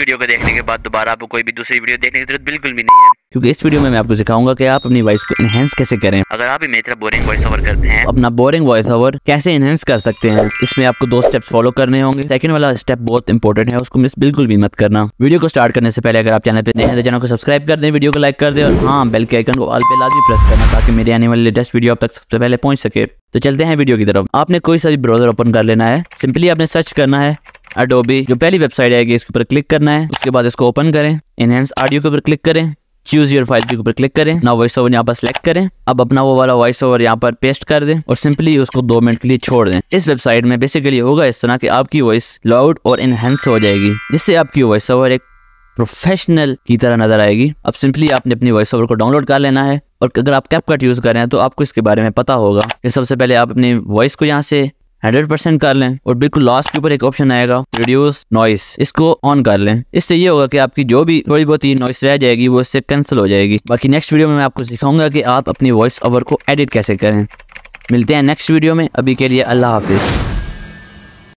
video को देखने के बाद दोबारा आपको कोई भी दूसरी वीडियो देखने की जरूरत बिल्कुल भी नहीं है क्योंकि इस वीडियो में मैं आपको सिखाऊंगा कि आप अपनी वॉइस को इनहेंस कैसे करें अगर आप भी मेरी तरह बोरिंग वॉइस ओवर करते हैं अपना बोरिंग वॉइस ओवर कैसे इनहेंस कर सकते हैं इसमें आपको दो स्टेप्स फॉलो करने होंगे सेकंड वाला स्टेप बहुत इंपॉर्टेंट है उसको मिस बिल्कुल भी मत करना वीडियो को स्टार्ट करने से पहले अगर आप चैनल पर देखें तो चैनल को सब्सक्राइब कर दें वीडियो को लाइक कर दे और हाँ बेल के आइकन को ऑल पे लाजमी प्रेस करना ताकि मेरे आने वाले लेटेस्ट वीडियो आप तक सबसे पहले पहुंच सके तो चलते हैं वीडियो की तरफ आपने कोई सा भी ब्राउजर ओपन कर लेना है सिंपली आपने सर्च करना है अडोबी जो पहली वेबसाइट आएगी इसके ऊपर क्लिक करना है उसके बाद इसको ओपन करें इनहेंस ऑडियो के ऊपर क्लिक करें चूज योर फाइल के ऊपर क्लिक करें ना वॉइस ओवर यहाँ पर सेलेक्ट करें अब अपना वो वाला वॉइस ओवर यहाँ पर पेस्ट कर दें और सिंपली उसको दो मिनट के लिए छोड़ दें इस वेबसाइट में बेसिकली होगा इस तरह की आपकी वॉइस लाउड और इनहेंस हो जाएगी जिससे आपकी वॉइस ओवर एक प्रोफेशनल की तरह नजर आएगी अब सिंपली आपने अपनी वॉइस ओवर को डाउनलोड कर लेना है और अगर आप कैपकट यूज़ कर रहे हैं तो आपको इसके बारे में पता होगा कि सबसे पहले आप अपनी वॉइस को यहाँ से हंड्रेड परसेंट कर लें और बिल्कुल लास्ट के ऊपर एक ऑप्शन आएगा रिड्यूस नॉइस इसको ऑन कर लें इससे ये होगा कि आपकी जो भी थोड़ी बहुत ही नॉइस रह जाएगी वो इससे कैंसिल हो जाएगी बाकी नेक्स्ट वीडियो में मैं आपको सिखाऊंगा कि आप अपनी वॉइस ओवर को एडिट कैसे करें मिलते हैं नेक्स्ट वीडियो में अभी के लिए अल्लाह हाफिज़